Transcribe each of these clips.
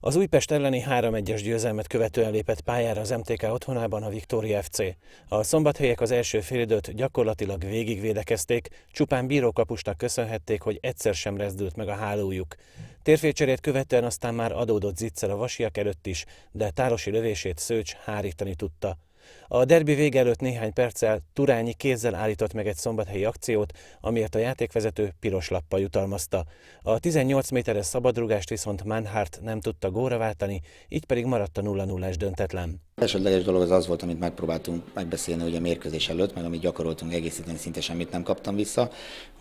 Az Újpest elleni 3-1-es győzelmet követően lépett pályára az MTK otthonában a Viktória FC. A szombathelyek az első félidőt gyakorlatilag végigvédekezték, csupán bírókapusnak köszönhették, hogy egyszer sem rezdült meg a hálójuk. Térfélcserét követően aztán már adódott zicser a vasiak előtt is, de tárosi lövését Szőcs hárítani tudta. A derbi vége előtt néhány perccel Turányi kézzel állított meg egy szombathelyi akciót, amiért a játékvezető piros lappal jutalmazta. A 18 méteres szabadrugást viszont Manhart nem tudta góra váltani, így pedig maradt a 0 0 döntetlen. Elsődleges dolog az az volt, amit megpróbáltunk megbeszélni ugye a mérkőzés előtt, meg amit gyakoroltunk egész héten, szinte semmit nem kaptam vissza,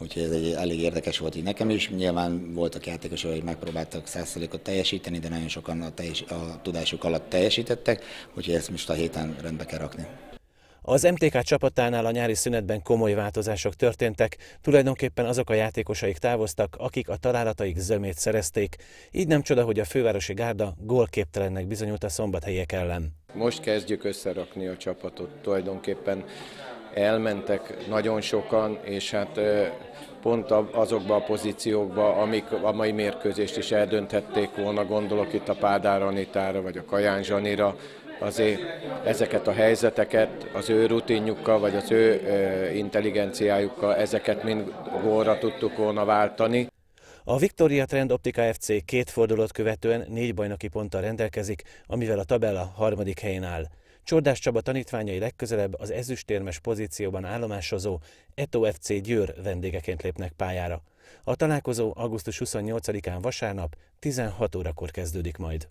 úgyhogy ez egy elég érdekes volt így nekem is. Nyilván voltak játékosok, akik megpróbáltak százszerékot teljesíteni, de nagyon sokan a, teljes, a tudásuk alatt teljesítettek, úgyhogy ezt most a héten rendbe kell rakni. Az MTK csapatánál a nyári szünetben komoly változások történtek, tulajdonképpen azok a játékosaik távoztak, akik a találataik zömét szerezték, így nem csoda, hogy a fővárosi gárda gólképtelennek bizonyult a szombathelyek ellen. Most kezdjük összerakni a csapatot, tulajdonképpen elmentek nagyon sokan, és hát pont azokba a pozíciókba, amik a mai mérkőzést is eldönthették volna, gondolok itt a Pádár Anitára, vagy a Kaján Zsanira, azért ezeket a helyzeteket az ő rutinjukkal, vagy az ő intelligenciájukkal, ezeket mind gólra tudtuk volna váltani. A Victoria Trend Optika FC két fordulót követően négy bajnoki ponttal rendelkezik, amivel a tabella harmadik helyén áll. Csordás Csaba tanítványai legközelebb az ezüstérmes pozícióban állomásozó Eto FC Győr vendégeként lépnek pályára. A találkozó augusztus 28-án vasárnap 16 órakor kezdődik majd.